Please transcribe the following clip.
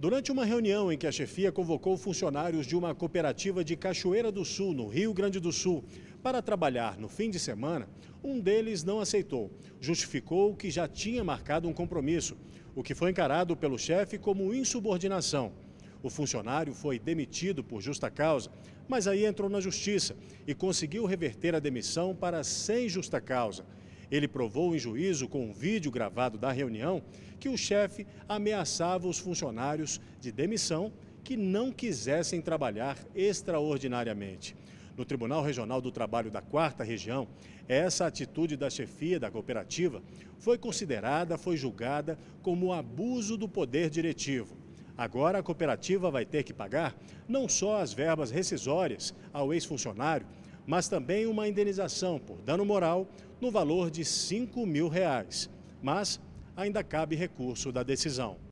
Durante uma reunião em que a chefia convocou funcionários de uma cooperativa de Cachoeira do Sul, no Rio Grande do Sul, para trabalhar no fim de semana, um deles não aceitou. Justificou que já tinha marcado um compromisso, o que foi encarado pelo chefe como insubordinação. O funcionário foi demitido por justa causa, mas aí entrou na justiça e conseguiu reverter a demissão para sem justa causa. Ele provou em juízo, com um vídeo gravado da reunião, que o chefe ameaçava os funcionários de demissão que não quisessem trabalhar extraordinariamente. No Tribunal Regional do Trabalho da Quarta Região, essa atitude da chefia da cooperativa foi considerada, foi julgada como abuso do poder diretivo. Agora a cooperativa vai ter que pagar não só as verbas rescisórias ao ex-funcionário, mas também uma indenização por dano moral, no valor de 5 mil reais, mas ainda cabe recurso da decisão.